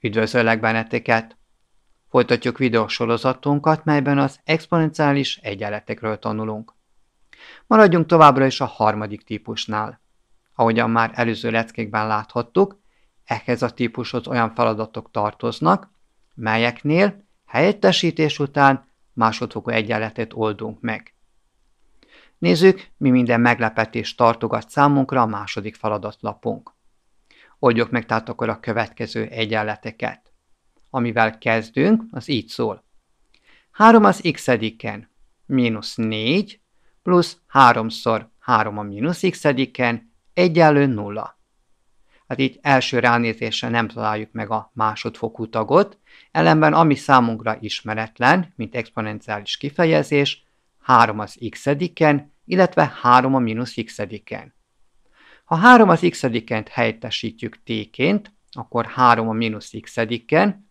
Üdvözöllek benneteket! Folytatjuk videósorozatunkat, melyben az exponenciális egyenletekről tanulunk. Maradjunk továbbra is a harmadik típusnál. Ahogyan már előző leckékben láthattuk, ehhez a típushoz olyan feladatok tartoznak, melyeknél helyettesítés után másodfokú egyenletet oldunk meg. Nézzük, mi minden meglepetést tartogat számunkra a második feladatlapunk. Oldjuk meg tehát akkor a következő egyenleteket. Amivel kezdünk, az így szól. 3 az x ediken mínusz 4, plusz 3-szor 3 a mínusz x ediken egyenlő 0. Hát így első ránézésre nem találjuk meg a másodfokú tagot, ellenben ami számunkra ismeretlen, mint exponenciális kifejezés, 3 az x ediken illetve 3 a mínusz x ediken ha 3 az x helyettesítjük t-ként, akkor 3 a mínusz x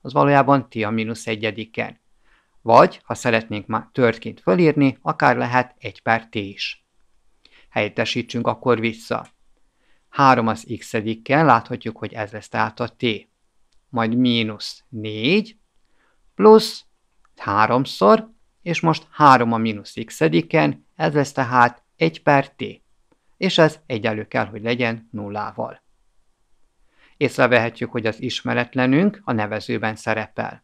az valójában t a mínusz egyediken. Vagy, ha szeretnénk már törtként fölírni, akár lehet 1 per t is. Helyettesítsünk akkor vissza. 3 az x láthatjuk, hogy ez lesz tehát a t. Majd mínusz 4, plusz 3-szor, és most 3 a mínusz x ez lesz tehát 1 per t és ez egyenlő kell, hogy legyen nullával. Észrevehetjük, hogy az ismeretlenünk a nevezőben szerepel.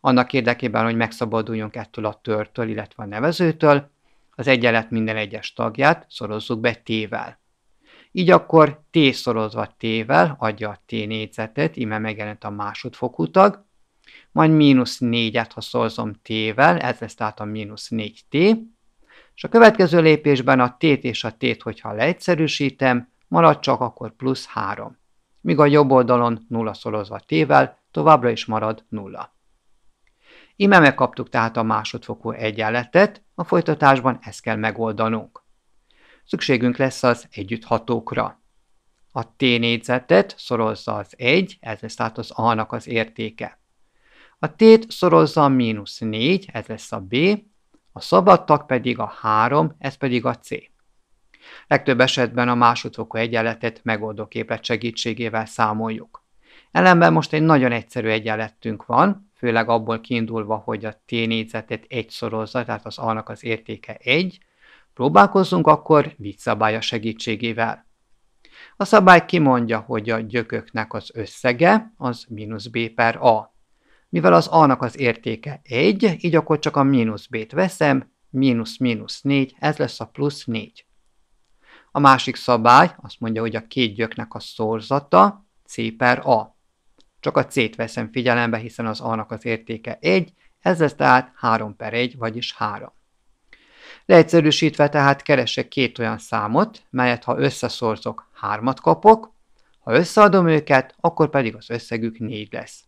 Annak érdekében, hogy megszabaduljunk ettől a törtől, illetve a nevezőtől, az egyenlet minden egyes tagját szorozzuk be t-vel. Így akkor t szorozva t-vel adja a t négyzetet, íme megjelent a másodfokú tag, majd mínusz négyet ha szorzom t-vel, ez lesz tehát a mínusz 4t, és a következő lépésben a tét és a tét, hogyha leegyszerűsítem, marad csak akkor plusz 3. Míg a jobb oldalon nulla szorozva tével továbbra is marad nulla. Ime megkaptuk tehát a másodfokú egyenletet, a folytatásban ezt kell megoldanunk. Szükségünk lesz az együtthatókra. A t négyzetet szorozza az 1, ez lesz tehát az a-nak az értéke. A t-t szorozza a mínusz 4, ez lesz a b, a szabadtak pedig a 3, ez pedig a C. Legtöbb esetben a másodfokú egyenletet megoldó képlet segítségével számoljuk. Ellenben most egy nagyon egyszerű egyenletünk van, főleg abból kiindulva, hogy a t négyzetet egy szorozza, tehát az annak az értéke 1, próbálkozzunk akkor viccszabálya segítségével. A szabály kimondja, hogy a gyököknek az összege az mínusz b per a. Mivel az A-nak az értéke 1, így akkor csak a mínusz B-t veszem, mínusz mínusz 4, ez lesz a plusz 4. A másik szabály azt mondja, hogy a két gyöknek a szorzata C per A. Csak a C-t veszem figyelembe, hiszen az A-nak az értéke 1, ez lesz tehát 3 per 1, vagyis 3. Leegyszerűsítve tehát keresek két olyan számot, melyet ha összeszorzok, 3-at kapok, ha összeadom őket, akkor pedig az összegük 4 lesz.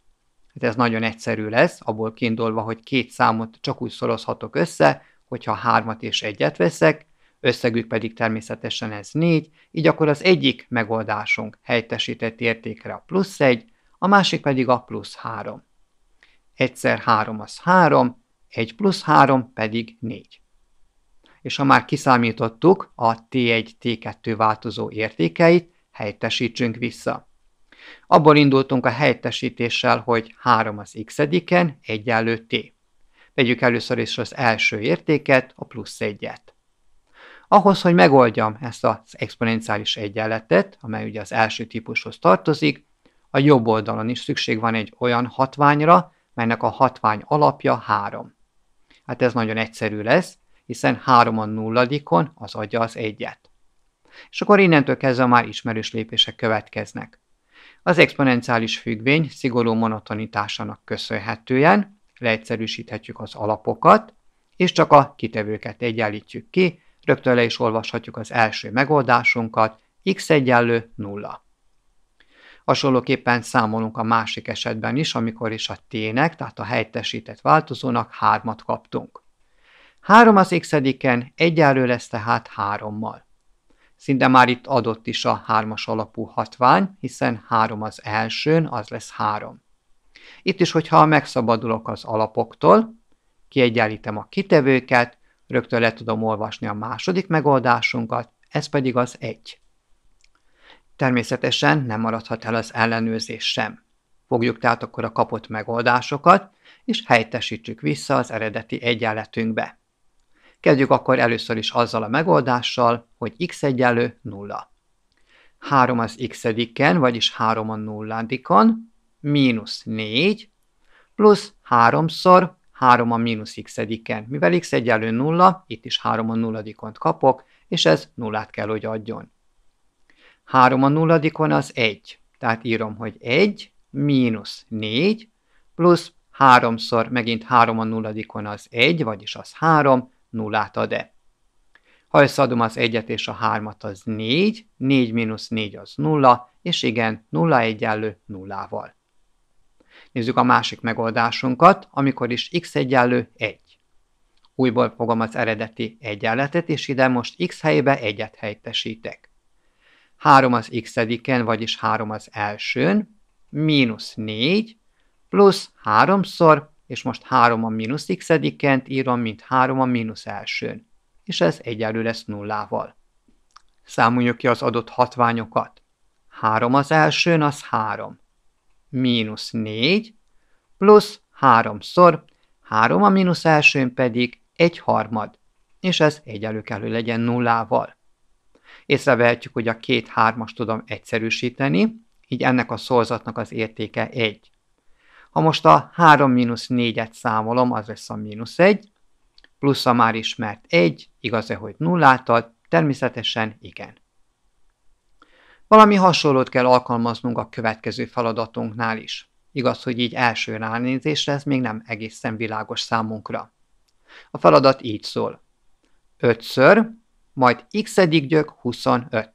Hát ez nagyon egyszerű lesz, abból kiindulva, hogy két számot csak úgy szorozhatok össze, hogyha hármat és egyet veszek, összegük pedig természetesen ez négy, így akkor az egyik megoldásunk helyettesített értékre a plusz egy, a másik pedig a plusz három. Egyszer három az három, egy plusz három pedig négy. És ha már kiszámítottuk a T1-T2 változó értékeit, helyettesítsünk vissza. Abból indultunk a helyettesítéssel, hogy 3 az x ediken egyenlő t. Vegyük először is az első értéket, a plusz egyet. Ahhoz, hogy megoldjam ezt az exponenciális egyenletet, amely ugye az első típushoz tartozik, a jobb oldalon is szükség van egy olyan hatványra, melynek a hatvány alapja 3. Hát ez nagyon egyszerű lesz, hiszen 3 a nulladikon az adja az egyet. És akkor innentől kezdve már ismerős lépések következnek. Az exponenciális függvény szigorú monotonitásának köszönhetően leegyszerűsíthetjük az alapokat, és csak a kitevőket egyenlítjük ki, rögtön le is olvashatjuk az első megoldásunkat, x egyenlő 0. Hasonlóképpen számolunk a másik esetben is, amikor is a t-nek, tehát a helyettesített változónak 3-at kaptunk. 3 az x ediken egyenlő lesz tehát 3-mal. Szinte már itt adott is a hármas alapú hatvány, hiszen három az elsőn, az lesz három. Itt is, hogyha megszabadulok az alapoktól, kiegyenlítem a kitevőket, rögtön le tudom olvasni a második megoldásunkat, ez pedig az egy. Természetesen nem maradhat el az ellenőrzés sem. Fogjuk tehát akkor a kapott megoldásokat, és helyettesítsük vissza az eredeti egyenletünkbe. Kezdjük akkor először is azzal a megoldással, hogy x egyenlő 0. 3 az x-ediken, vagyis 3 a nulladikon, mínusz 4, plusz 3-szor 3 a mínusz x-ediken. Mivel x egyenlő 0, itt is 3 a nulladikont kapok, és ez nullát kell, hogy adjon. 3 a nulladikon az 1, tehát írom, hogy 1 mínusz 4, plusz 3-szor megint 3 a nulladikon az 1, vagyis az 3, nullát ad-e. Ha összeadom az egyet és a hármat, az 4, 4 mínusz 4 az 0, és igen, 0 egyenlő nullával. Nézzük a másik megoldásunkat, amikor is x egyenlő 1. Újból fogom az eredeti egyenletet, és ide most x helyébe egyet helyettesítek. 3 az x ediken, vagyis 3 az elsőn, mínusz 4, plusz 3-szor és most 3 a mínusz x ediként írom, mint 3 a mínusz elsőn, és ez egyenlő lesz nullával. Számoljuk ki az adott hatványokat. 3 az elsőn, az 3. Mínusz 4, plusz 3-szor, 3 a mínusz elsőn pedig 1 harmad, és ez egyenlő kellő legyen nullával. Észrevehetjük, hogy a két hármas tudom egyszerűsíteni, így ennek a szorzatnak az értéke 1. Ha most a 3 mínusz 4-et számolom, az lesz a mínusz 1, plusz a már ismert 1, igaz-e, hogy nullát ad? Természetesen igen. Valami hasonlót kell alkalmaznunk a következő feladatunknál is. Igaz, hogy így első ránézésre ez még nem egészen világos számunkra. A feladat így szól. 5-ször, majd x gyök 25.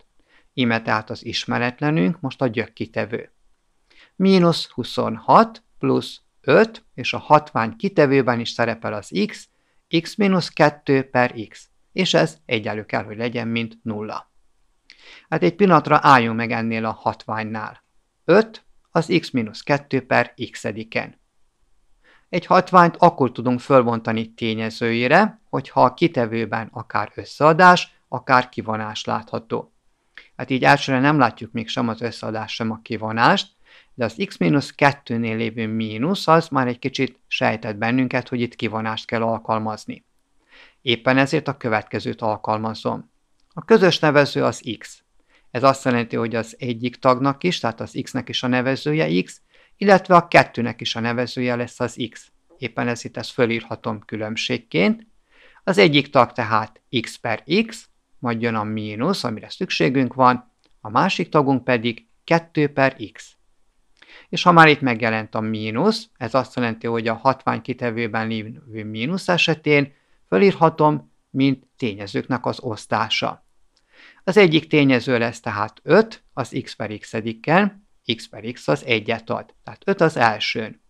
Íme tehát az ismeretlenünk, most a gyök kitevő. Mínusz 26, plusz 5, és a hatvány kitevőben is szerepel az x, x mínusz 2 per x, és ez egyenlő kell, hogy legyen, mint 0. Hát egy pillanatra álljunk meg ennél a hatványnál. 5 az x mínusz 2 per x-ediken. Egy hatványt akkor tudunk fölbontani tényezőire, hogyha a kitevőben akár összeadás, akár kivonás látható. Hát így elsőre nem látjuk még sem az összeadást, sem a kivonást, de az x-2-nél lévő mínusz az már egy kicsit sejtett bennünket, hogy itt kivonást kell alkalmazni. Éppen ezért a következőt alkalmazom. A közös nevező az x. Ez azt jelenti, hogy az egyik tagnak is, tehát az x-nek is a nevezője x, illetve a kettőnek is a nevezője lesz az x. Éppen ezért ezt fölírhatom különbségként. Az egyik tag tehát x per x, majd jön a mínusz, amire szükségünk van, a másik tagunk pedig 2 per x és ha már itt megjelent a mínusz, ez azt jelenti, hogy a hatvány kitevőben lévő mínusz esetén fölírhatom, mint tényezőknek az osztása. Az egyik tényező lesz tehát 5 az x per x ediken, x per x az egyet ad, tehát 5 az elsőn.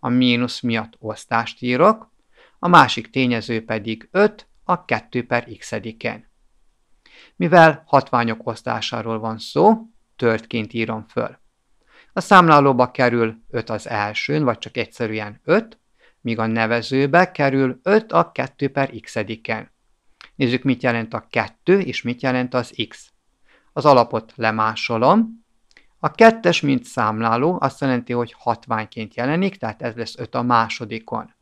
A mínusz miatt osztást írok, a másik tényező pedig 5 a 2 per x ediken. Mivel hatványok osztásáról van szó, törtként írom föl. A számlálóba kerül 5 az elsőn, vagy csak egyszerűen 5, míg a nevezőbe kerül 5 a 2 per x-ediken. Nézzük, mit jelent a 2 és mit jelent az x. Az alapot lemásolom, a kettes, mint számláló, azt jelenti, hogy hatványként jelenik, tehát ez lesz 5 a másodikon.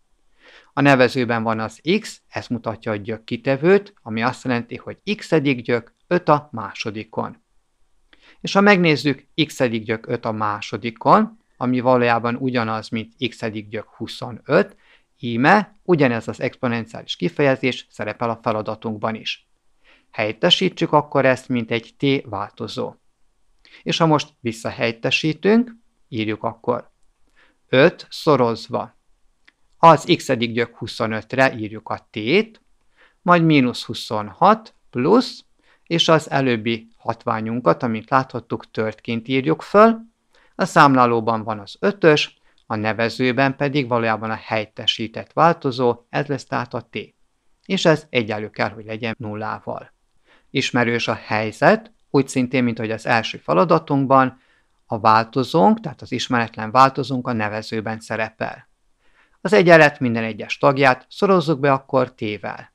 A nevezőben van az x, ez mutatja a gyök kitevőt, ami azt jelenti, hogy x edik gyök 5 a másodikon. És ha megnézzük x gyök 5 a másodikon, ami valójában ugyanaz, mint x gyök 25, íme ugyanez az exponenciális kifejezés szerepel a feladatunkban is. Helyettesítsük akkor ezt, mint egy t változó. És ha most visszahelytesítünk, írjuk akkor 5 szorozva. Az x gyök 25-re írjuk a t-t, majd mínusz 26 plusz és az előbbi hatványunkat, amit láthattuk, törtként írjuk föl. A számlálóban van az ötös, a nevezőben pedig valójában a helyettesített változó, ez lesz tehát a t. És ez egyenlő kell, hogy legyen nullával. Ismerős a helyzet, úgy szintén, mint hogy az első feladatunkban, a változónk, tehát az ismeretlen változónk a nevezőben szerepel. Az egyenlet minden egyes tagját szorozzuk be akkor t-vel.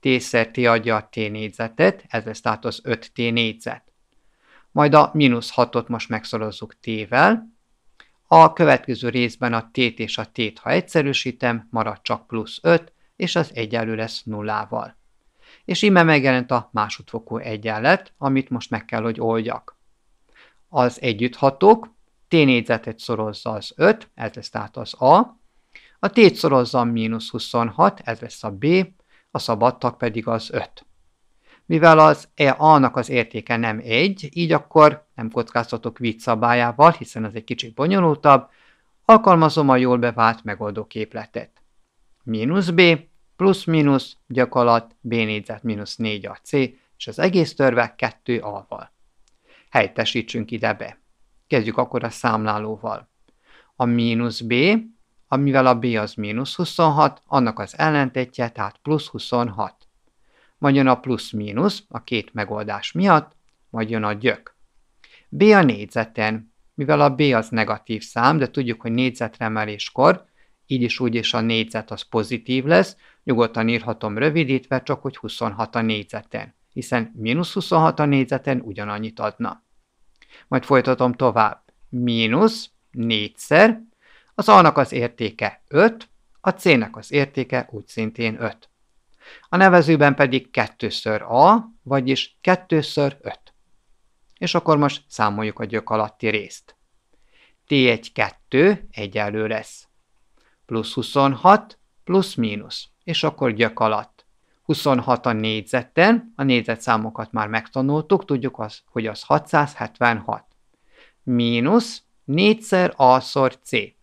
T T adja a T négyzetet, ez lesz tehát az 5T négyzet. Majd a mínusz 6-ot most megszorozzuk T-vel. A következő részben a T-t és a T-t, ha egyszerűsítem, marad csak plusz 5, és az egyenlő lesz nullával. És íme megjelent a másodfokú egyenlet, amit most meg kell, hogy oldjak. Az együtthatók, T négyzetet szorozza az 5, ez lesz tehát az A, a T-t szorozza a mínusz 26, ez lesz a B, a szabadtak pedig az 5. Mivel az e a-nak az értéke nem 1, így akkor nem kockáztatok vicc szabályával, hiszen az egy kicsit bonyolultabb, alkalmazom a jól bevált megoldó képletet. Mínusz b, plusz mínusz, gyakorlat, b négyzet mínusz 4 a c, és az egész törve 2 a-val. Helytesítsünk ide be. Kezdjük akkor a számlálóval. A mínusz b amivel a b az mínusz 26, annak az ellentétje, tehát plusz 26. Majd jön a plusz-mínusz a két megoldás miatt, majd jön a gyök. b a négyzeten, mivel a b az negatív szám, de tudjuk, hogy négyzetre emeléskor, így is úgy is a négyzet az pozitív lesz, nyugodtan írhatom rövidítve, csak hogy 26 a négyzeten, hiszen mínusz 26 a négyzeten ugyanannyit adna. Majd folytatom tovább. Mínusz négyszer, az A-nak az értéke 5, a C-nek az értéke úgy szintén 5. A nevezőben pedig 2-ször A, vagyis 2-ször 5. És akkor most számoljuk a gyök alatti részt. T1-2 egyenlő lesz. Plusz 26, plusz mínusz, és akkor gyök alatt. 26 a négyzeten, a négyzetszámokat már megtanultuk, tudjuk, az, hogy az 676. Mínusz 4-szer A-szor C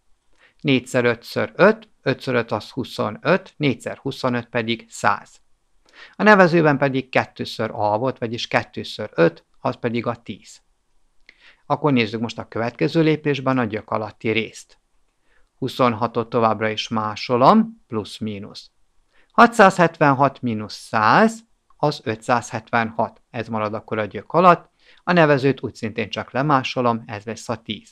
4 x 5 x 5, 5 x 5 az 25, 4 x 25 pedig 100. A nevezőben pedig 2 x a volt, vagyis 2 x 5, az pedig a 10. Akkor nézzük most a következő lépésben a gyök alatti részt. 26-ot továbbra is másolom, plusz-mínusz. 676 mínusz 100, az 576, ez marad akkor a gyök alatt, a nevezőt úgy szintén csak lemásolom, ez lesz a 10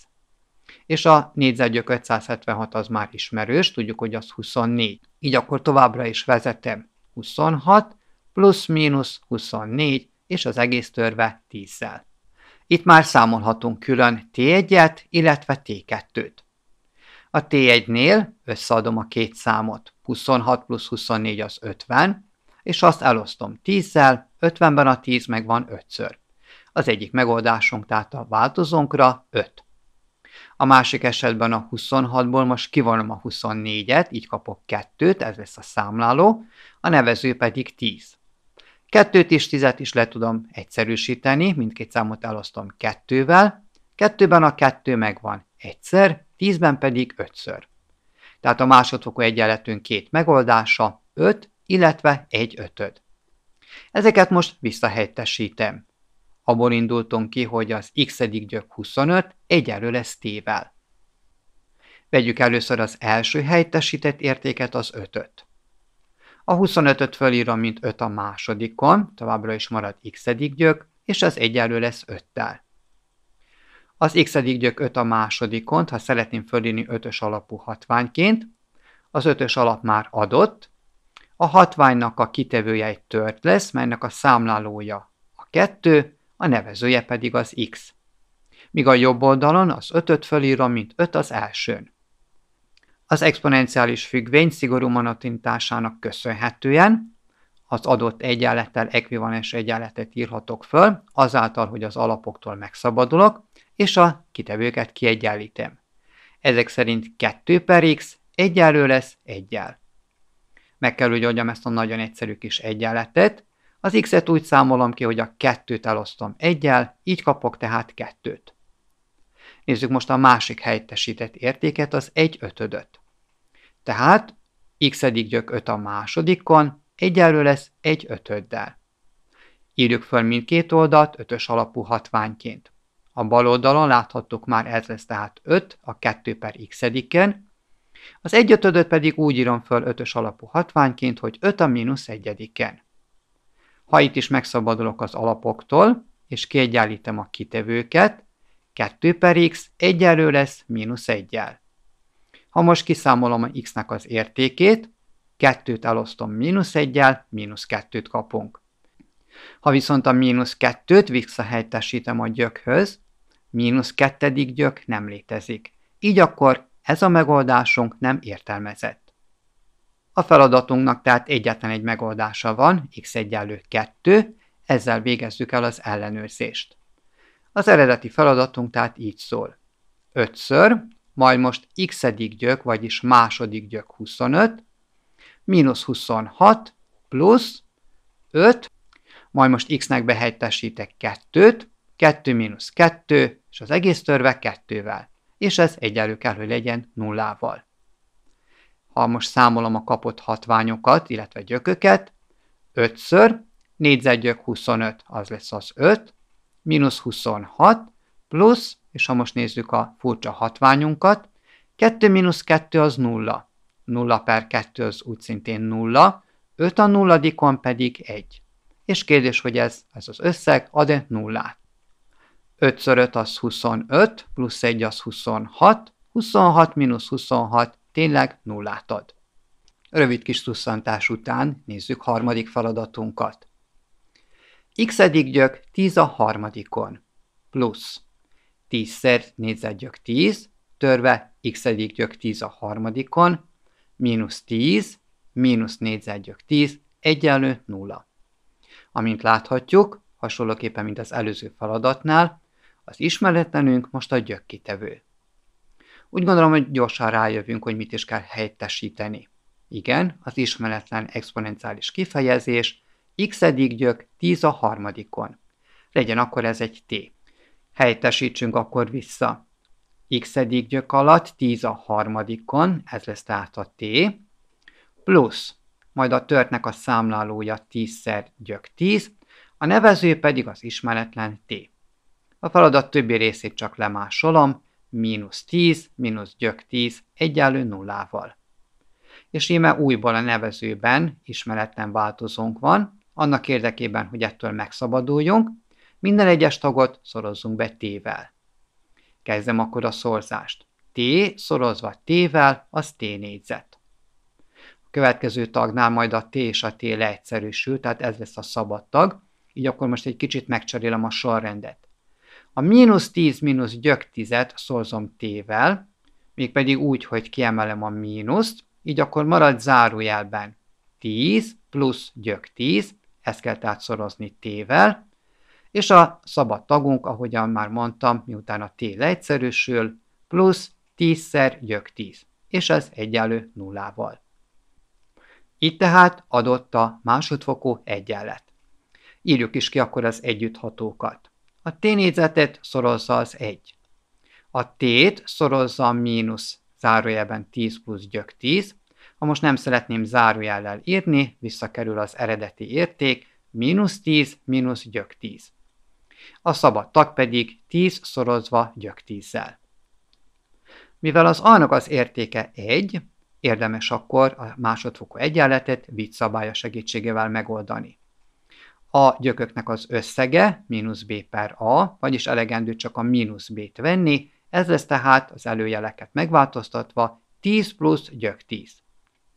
és a négyzetgyök 576 az már ismerős, tudjuk, hogy az 24. Így akkor továbbra is vezetem 26 plusz-mínusz 24, és az egész törve 10-szel. Itt már számolhatunk külön T1-et, illetve T2-t. A T1-nél összeadom a két számot, 26 plusz 24 az 50, és azt elosztom 10-szel, 50-ben a 10 megvan 5-ször. Az egyik megoldásunk tehát a változónkra 5 a másik esetben a 26-ból most kivonom a 24-et, így kapok 2-t, ez lesz a számláló, a nevező pedig 10. 2-t és 10-et is le tudom egyszerűsíteni, mindkét számot elosztom 2-vel, 2-ben a 2 megvan egyszer, 10-ben pedig 5-ször. Tehát a másodfokú egyenletünk két megoldása, 5, illetve 1 ötöd. Ezeket most visszahelytesítem abból indultunk ki, hogy az x gyök 25 egyenlő lesz t-vel. Vegyük először az első helyettesített értéket, az 5-öt. A 25-öt fölírom, mint 5 a másodikon, továbbra is marad x gyök, és az egyenlő lesz 5-tel. Az x gyök 5 a másodikon, ha szeretném fölírni 5-ös alapú hatványként, az 5-ös alap már adott, a hatványnak a kitevője egy tört lesz, melynek a számlálója a 2, a nevezője pedig az x. Míg a jobb oldalon az 5-öt fölírom, mint 5 az elsőn. Az exponenciális függvény szigorú monotintásának köszönhetően az adott egyenlettel ekvivalens egyenletet írhatok föl, azáltal, hogy az alapoktól megszabadulok, és a kitevőket kiegyenlítem. Ezek szerint 2 per x egyenlő lesz egyel. Meg kell, hogy adjam ezt a nagyon egyszerű kis egyenletet, az x-et úgy számolom ki, hogy a kettőt elosztom egyel, így kapok tehát kettőt. Nézzük most a másik helyettesített értéket, az 1 ötödöt. Tehát x gyök 5 a másodikon, egyelő lesz 1 ötöddel. Írjuk föl mindkét oldalt ötös alapú hatványként. A bal oldalon láthattuk már ez lesz tehát 5 a 2 per x -ediken. Az 1 ötödöt pedig úgy írom föl ötös alapú hatványként, hogy 5 a mínusz egyediken. Ha itt is megszabadulok az alapoktól, és kiegyenlítem a kitevőket, 2 per x egyenlő lesz mínusz 1 -jel. Ha most kiszámolom a x-nek az értékét, 2-t elosztom mínusz 1 mínusz 2-t kapunk. Ha viszont a mínusz 2-t visszahelytesítem a gyökhöz, mínusz 2. gyök nem létezik. Így akkor ez a megoldásunk nem értelmezett. A feladatunknak tehát egyetlen egy megoldása van, x egyenlő 2, ezzel végezzük el az ellenőrzést. Az eredeti feladatunk tehát így szól. 5-ször, majd most x gyök, vagyis második gyök 25, mínusz 26, plusz 5, majd most x-nek behelytesítek 2-t, 2 mínusz 2, és az egész törve 2-vel, és ez egyelő kell, hogy legyen nullával ha most számolom a kapott hatványokat, illetve gyököket, 5-ször, négyzetgyök 25, az lesz az 5, mínusz 26, plusz, és ha most nézzük a furcsa hatványunkat, 2 mínusz 2 az 0, 0 per 2 az úgy szintén 0, 5 a nulladikon pedig 1. És kérdés, hogy ez, ez az összeg ad-e nullát? 5 x 5 az 25, plusz 1 az 26, 26 mínusz 26 Tényleg nullát ad. Rövid kis szusszantás után nézzük harmadik feladatunkat. x gyök 10 a harmadikon. Plusz 10-szer négyzetgyök 10, törve x gyök 10 a harmadikon, mínusz 10, mínusz négyzetgyök 10, egyenlő 0. Amint láthatjuk, hasonlóképpen, mint az előző feladatnál, az ismeretlenünk most a gyökkitevő. Úgy gondolom, hogy gyorsan rájövünk, hogy mit is kell helyettesíteni. Igen, az ismeretlen exponenciális kifejezés x gyök 10 a harmadikon. Legyen akkor ez egy t. Helyettesítsünk akkor vissza. x gyök alatt 10 a harmadikon, ez lesz tehát a t, plusz, majd a törtnek a számlálója 10-szer gyök 10, a nevező pedig az ismeretlen t. A feladat többi részét csak lemásolom, mínusz 10, mínusz gyök 10 egyenlő nullával. És íme újból a nevezőben ismeretlen változónk van, annak érdekében, hogy ettől megszabaduljunk, minden egyes tagot szorozzunk be t-vel. Kezdem akkor a szorzást. T szorozva t-vel, az t négyzet. A következő tagnál majd a t és a t leegyszerűsül, tehát ez lesz a szabad tag, így akkor most egy kicsit megcserélem a sorrendet. A mínusz 10 mínusz gyök 10-et szorzom t-vel, mégpedig úgy, hogy kiemelem a mínuszt, így akkor marad zárójelben 10 plusz gyök 10, ezt kell tehát szorozni t-vel, és a szabad tagunk, ahogyan már mondtam, miután a t leegyszerűsül, plusz 10-szer gyök 10, és ez egyenlő nullával. Itt tehát adott a másodfokú egyenlet. Írjuk is ki akkor az együtthatókat. A t négyzetet szorozza az 1. A t-t szorozza a mínusz zárójelben 10 plusz gyök 10. Ha most nem szeretném zárójellel írni, visszakerül az eredeti érték, mínusz 10, mínusz gyök 10. A szabad tag pedig 10 szorozva gyök 10 zel Mivel az annak az értéke 1, érdemes akkor a másodfokú egyenletet vicc szabálya segítségével megoldani a gyököknek az összege, mínusz b per a, vagyis elegendő csak a mínusz b-t venni, ez lesz tehát az előjeleket megváltoztatva 10 plusz gyök 10.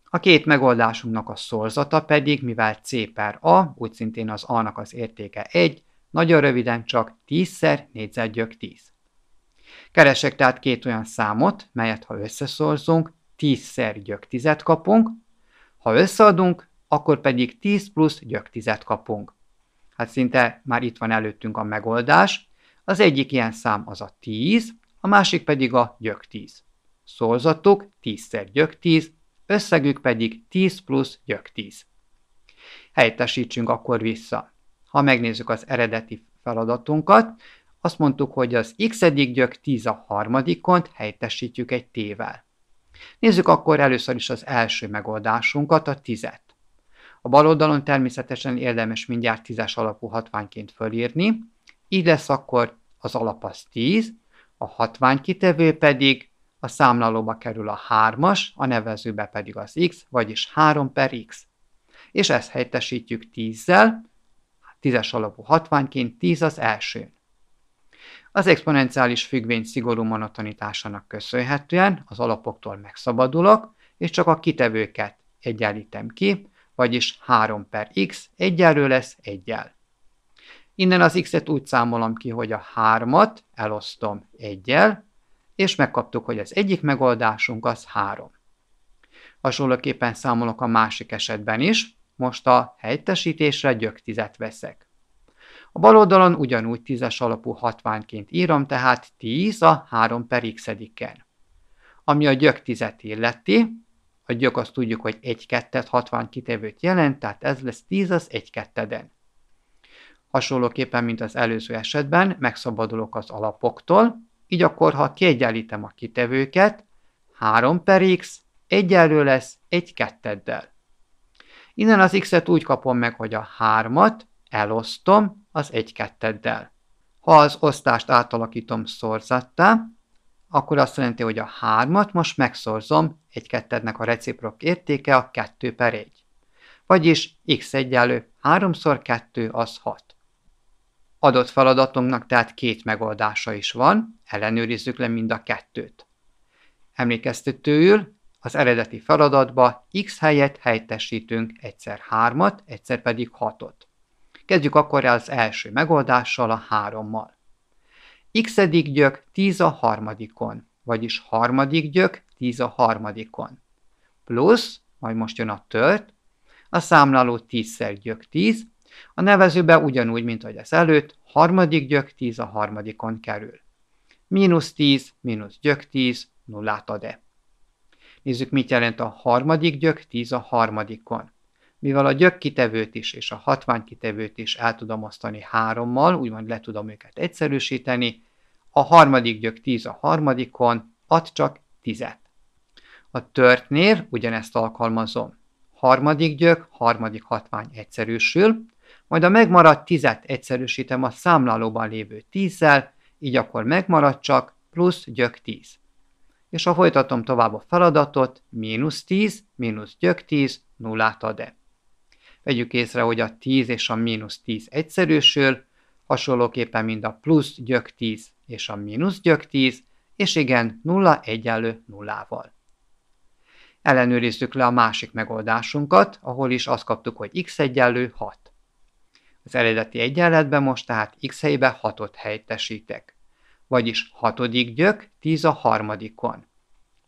A két megoldásunknak a szorzata pedig, mivel c per a, úgy szintén az a-nak az értéke 1, nagyon röviden csak 10-szer 4 gyök 10. Keresek tehát két olyan számot, melyet ha összeszorzunk, 10-szer gyök 10 et kapunk, ha összeadunk, akkor pedig 10 plusz gyök 10 et kapunk. Hát szinte már itt van előttünk a megoldás. Az egyik ilyen szám az a 10, a másik pedig a gyök 10. Szorzatuk 10-szer gyök 10, összegük pedig 10 plusz gyök 10. Helyettesítsünk akkor vissza. Ha megnézzük az eredeti feladatunkat, azt mondtuk, hogy az x gyök 10 a harmadikont kont helyettesítjük egy t-vel. Nézzük akkor először is az első megoldásunkat, a 10-et. A bal oldalon természetesen érdemes mindjárt tízes alapú hatványként fölírni, így lesz akkor az alap az 10, a kitevő pedig a számlálóba kerül a 3-as, a nevezőbe pedig az x, vagyis 3 per x. És ezt helyettesítjük 10-zel, 10-es alapú hatványként 10 az elsőn. Az exponenciális függvény szigorú monotonitásának köszönhetően az alapoktól megszabadulok, és csak a kitevőket egyenlítem ki, vagyis 3 per x egyenlő lesz egyel. Innen az x-et úgy számolom ki, hogy a 3-at elosztom egyel, és megkaptuk, hogy az egyik megoldásunk az 3. Hasonlóképpen számolok a másik esetben is, most a helyettesítésre gyöktizet veszek. A bal oldalon ugyanúgy tízes alapú hatványként írom, tehát 10 a 3 per x -en. Ami a gyök gyöktizet illeti, a gyök azt tudjuk, hogy 1 2 60 kitevőt jelent, tehát ez lesz 10 az 1 2 -den. Hasonlóképpen, mint az előző esetben, megszabadulok az alapoktól, így akkor, ha kiegyenlítem a kitevőket, 3 per x egyenlő lesz 1 ketteddel. Innen az x-et úgy kapom meg, hogy a 3-at elosztom az 1 ketteddel. Ha az osztást átalakítom szorzattá, akkor azt jelenti, hogy a 3-at most megszorzom, egy kettednek a reciprok értéke a 2 per 1. Vagyis x egyenlő 3x2 az 6. Adott feladatunknak tehát két megoldása is van, ellenőrizzük le mind a kettőt. Emlékeztetőül az eredeti feladatba x helyett helytesítünk egyszer 3-at, egyszer pedig 6-ot. Kezdjük akkor el az első megoldással, a 3-mal x gyök 10 a harmadikon, vagyis harmadik gyök 10 a harmadikon. Plusz, majd most jön a tört, a számláló 10-szer gyök 10, a nevezőbe ugyanúgy, mint ahogy az előtt, harmadik gyök 10 a harmadikon kerül. Mínusz 10, mínusz gyök 10, nullát ad-e. Nézzük, mit jelent a harmadik gyök 10 a harmadikon mivel a gyökkitevőt is és a hatványkitevőt is el tudom osztani hárommal, úgymond le tudom őket egyszerűsíteni, a harmadik gyök 10 a harmadikon, ad csak 10 A törtnél ugyanezt alkalmazom. Harmadik gyök, harmadik hatvány egyszerűsül, majd a megmaradt tizet egyszerűsítem a számlálóban lévő tízzel, így akkor megmarad csak plusz gyök 10. És ha folytatom tovább a feladatot, mínusz 10, mínusz gyök 10, nullát ad -e. Vegyük észre, hogy a 10 és a mínusz 10 egyszerűsül, hasonlóképpen mint a plusz gyök 10 és a mínusz gyök 10, és igen, 0 egyenlő nullával. Ellenőrizzük le a másik megoldásunkat, ahol is azt kaptuk, hogy x egyenlő 6. Az eredeti egyenletben most tehát x helyébe 6-ot helyettesítek. Vagyis 6. gyök 10 a harmadikon.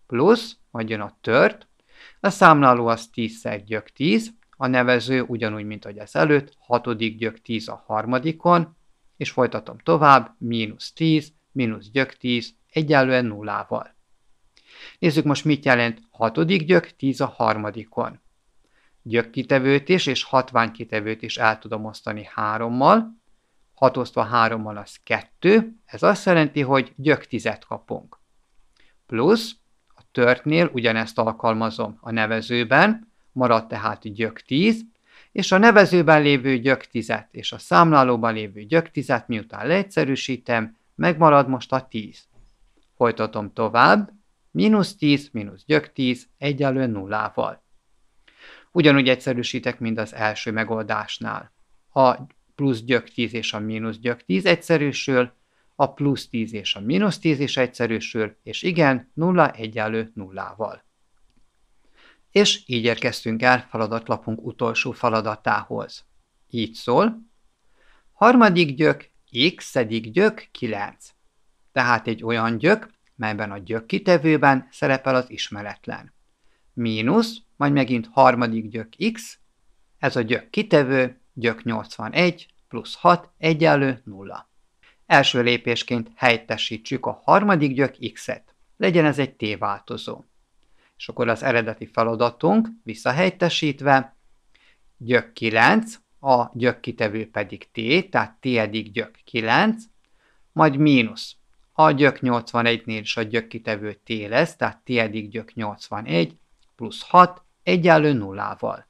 Plusz, majd jön a tört, a számláló az 10 szer gyök 10, a nevező, ugyanúgy, mint ahogy ez előtt, 6. gyök 10 a harmadikon, és folytatom tovább, mínusz 10, mínusz gyök 10, egyenlően nullával. Nézzük most, mit jelent 6. gyök 10 a harmadikon. Gyökkitevőt is és hatványkitevőt is el tudom osztani 3-mal, 6 osztva 3 mal az 2, ez azt jelenti, hogy gyök 10 et kapunk. Plusz a törtnél ugyanezt alkalmazom a nevezőben, marad tehát gyök 10, és a nevezőben lévő gyök 10 és a számlálóban lévő gyök 10 miután leegyszerűsítem, megmarad most a 10. Folytatom tovább, mínusz 10 mínusz gyök 10 egyenlő nullával. Ugyanúgy egyszerűsítek, mint az első megoldásnál. A plusz gyök 10 és a mínusz gyök 10 egyszerűsül, a plusz 10 és a mínusz 10 is egyszerűsül, és igen, nulla egyenlő nullával és így érkeztünk el feladatlapunk utolsó feladatához. Így szól. Harmadik gyök, x gyök 9. Tehát egy olyan gyök, melyben a gyök kitevőben szerepel az ismeretlen. Mínusz, majd megint harmadik gyök x, ez a gyök kitevő, gyök 81, plusz 6 egyenlő 0. Első lépésként helyettesítsük a harmadik gyök x-et. Legyen ez egy t-változó és akkor az eredeti feladatunk visszahelytesítve, gyök 9, a gyök kitevő pedig t, tehát t eddig gyök 9, majd mínusz. A gyök 81-nél is a gyök kitevő t lesz, tehát t eddig gyök 81, plusz 6, egyenlő nullával.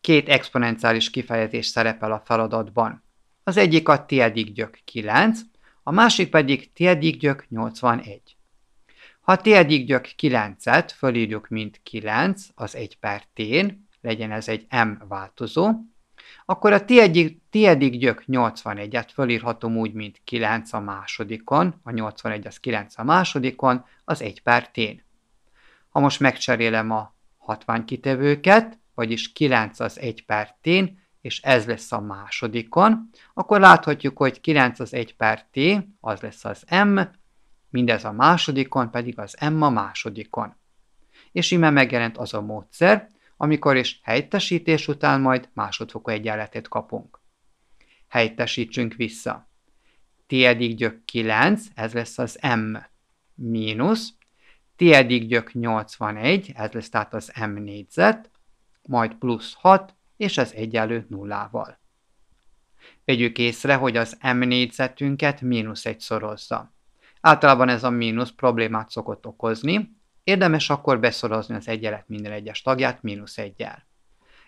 Két exponenciális kifejezés szerepel a feladatban. Az egyik a t eddig gyök 9, a másik pedig t eddig gyök 81. Ha térdig gyök 9-et, fölírjuk mint 9, az egy per tén, legyen ez egy m változó, akkor a tiedik, gyök 81-et fölírhatom úgy, mint 9 a másodikon, a 81 az 9 a másodikon, az 1 per tén. Ha most megcserélem a hatványkitevőket, vagyis 9 az 1 per tén, és ez lesz a másodikon, akkor láthatjuk, hogy 9 az 1 per t, az lesz az m, mindez a másodikon pedig az Emma másodikon. És íme megjelent az a módszer, amikor is helyettesítés után majd másodfokú egyenletét kapunk. Helytesítsünk vissza. Tiedik gyök 9, ez lesz az M mínusz, tiedik gyök 81, ez lesz tehát az M négyzet, majd plusz 6, és ez egyenlő nullával. Vegyük észre, hogy az M négyzetünket mínusz egy szorozza. Általában ez a mínusz problémát szokott okozni, érdemes akkor beszorozni az egyenlet minden egyes tagját mínusz egyel.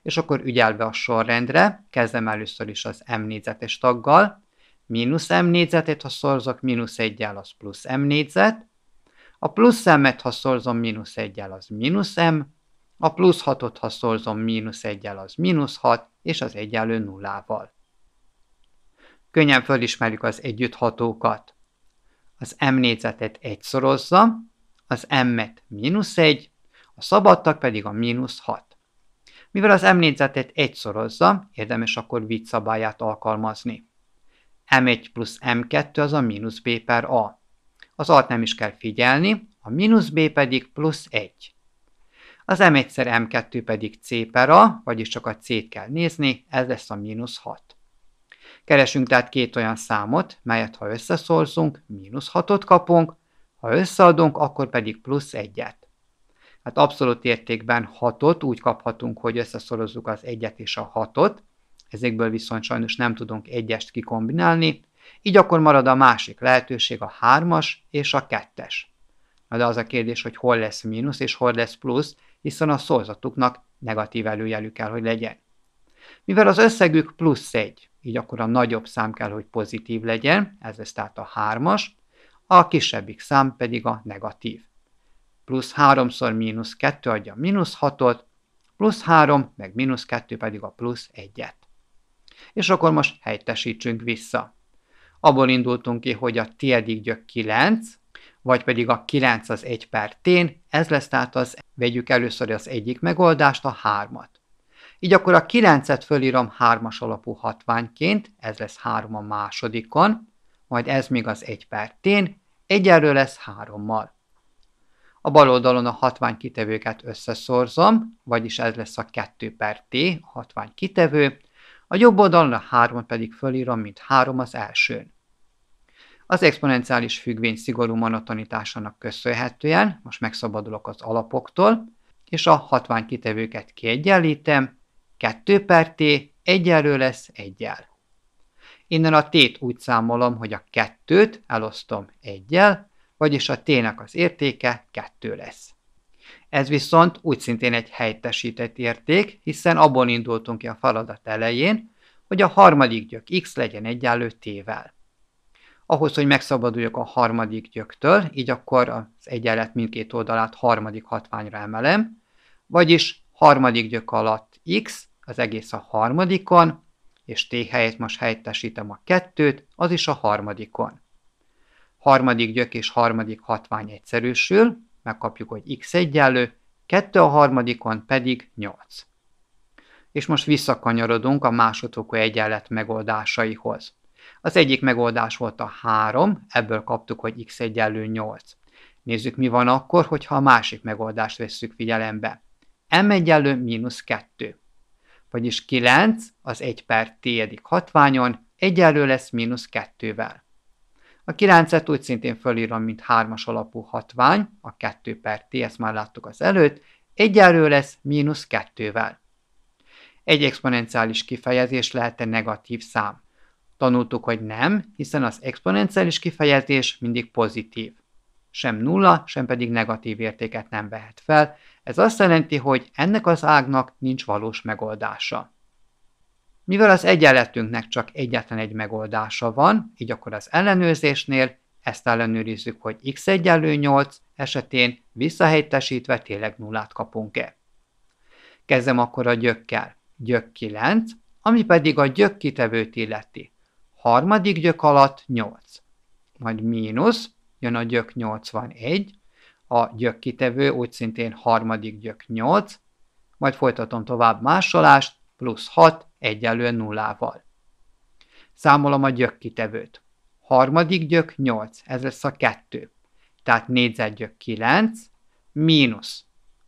És akkor ügyelve a sorrendre, kezdem először is az m négyzetes taggal, mínusz m négyzetét, ha szorzok mínusz egyel, az plusz m négyzet, a plusz m-et, ha szorzom mínusz egyel, az mínusz m, a plusz 6-ot, ha szorzom mínusz egyel, az mínusz 6, és az egyenlő nullával. Könnyen fölismerjük az együtthatókat az m négyzetet egyszorozza, az m-et mínusz 1, a szabadtak pedig a mínusz 6. Mivel az m négyzetet egyszorozza, érdemes akkor vicc szabályát alkalmazni. m1 plusz m2 az a mínusz b per a. Az alt nem is kell figyelni, a mínusz b pedig plusz 1. Az m1-szer m2 pedig c per a, vagyis csak a c-t kell nézni, ez lesz a mínusz 6. Keresünk tehát két olyan számot, melyet ha összeszorzunk, mínusz 6-ot kapunk, ha összeadunk, akkor pedig plusz 1-et. Hát abszolút értékben 6-ot úgy kaphatunk, hogy összeszorozzuk az 1-et és a 6-ot, ezekből viszont sajnos nem tudunk 1-est kikombinálni, így akkor marad a másik lehetőség a 3-as és a 2-es. Na de az a kérdés, hogy hol lesz mínusz és hol lesz plusz, hiszen a szorzatuknak negatív előjelű kell, hogy legyen. Mivel az összegük plusz 1, így akkor a nagyobb szám kell, hogy pozitív legyen, ez lesz tehát a hármas, a kisebbik szám pedig a negatív. Plusz 3-szor mínusz 2 adja mínusz 6-ot, plusz 3, meg mínusz 2 pedig a plusz 1-et. És akkor most helytesítsünk vissza. Abból indultunk ki, hogy a tiedik gyök 9, vagy pedig a 9 az 1 per tén, ez lesz tehát az, vegyük először az egyik megoldást, a 3-at így akkor a 9-et fölírom 3-as alapú hatványként, ez lesz 3 a másodikon, majd ez még az 1 per tén, egyenlő lesz 3-mal. A bal oldalon a hatvány kitevőket összeszorzom, vagyis ez lesz a 2 per t, a hatvány kitevő, a jobb oldalon a 3 pedig fölírom, mint 3 az elsőn. Az exponenciális függvény szigorú monotonitásának köszönhetően most megszabadulok az alapoktól, és a hatvány kitevőket kiegyenlítem, Kettő per T egyenlő lesz egyel. Innen a tét úgy számolom, hogy a kettőt elosztom egyel, vagyis a t-nek az értéke kettő lesz. Ez viszont úgy szintén egy helyettesített érték, hiszen abból indultunk ki a feladat elején, hogy a harmadik gyök x legyen egyenlő t-vel. Ahhoz, hogy megszabaduljak a harmadik gyöktől, így akkor az egyenlet mindkét oldalát harmadik hatványra emelem, vagyis harmadik gyök alatt x, az egész a harmadikon, és t helyett most helyettesítem a kettőt, az is a harmadikon. Harmadik gyök és harmadik hatvány egyszerűsül, megkapjuk, hogy x egyenlő, 2 a harmadikon pedig 8. És most visszakanyarodunk a másodfokú egyenlet megoldásaihoz. Az egyik megoldás volt a 3, ebből kaptuk, hogy x egyenlő 8. Nézzük, mi van akkor, hogyha a másik megoldást vesszük figyelembe m egyenlő mínusz 2. Vagyis 9 az 1 per t hatványon egyenlő lesz mínusz 2-vel. A 9-et úgy szintén fölírom, mint 3-as alapú hatvány, a 2 per t, ezt már láttuk az előtt, egyenlő lesz mínusz 2-vel. Egy exponenciális kifejezés lehet-e negatív szám? Tanultuk, hogy nem, hiszen az exponenciális kifejezés mindig pozitív. Sem nulla, sem pedig negatív értéket nem vehet fel, ez azt jelenti, hogy ennek az ágnak nincs valós megoldása. Mivel az egyenletünknek csak egyetlen egy megoldása van, így akkor az ellenőrzésnél ezt ellenőrizzük, hogy x egyenlő 8 esetén visszahelyettesítve tényleg nullát kapunk-e. Kezdem akkor a gyökkel. Gyök 9, ami pedig a gyök kitevőt illeti. Harmadik gyök alatt 8. Majd mínusz, jön a gyök 81, a gyökkitevő, úgy szintén harmadik gyök 8, majd folytatom tovább másolást, plusz 6 egyenlő nullával. Számolom a gyökkitevőt. Harmadik gyök 8, ez lesz a 2. Tehát négyzetgyök 9, mínusz.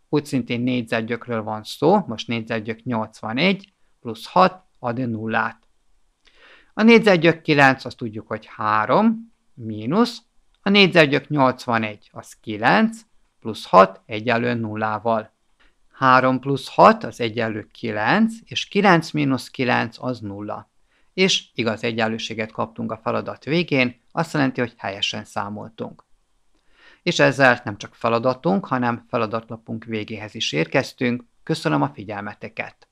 Úgy szintén négyzetgyökről van szó, most négyzetgyök 81, plusz 6 ad nullát. A négyzetgyök 9, azt tudjuk, hogy 3, mínusz, a négyzetgyök 81, az 9, plusz 6 egyenlő nullával. 3 plusz 6 az egyenlő 9, és 9 mínusz 9 az 0. És igaz egyenlőséget kaptunk a feladat végén, azt jelenti, hogy helyesen számoltunk. És ezzel nem csak feladatunk, hanem feladatlapunk végéhez is érkeztünk. Köszönöm a figyelmeteket!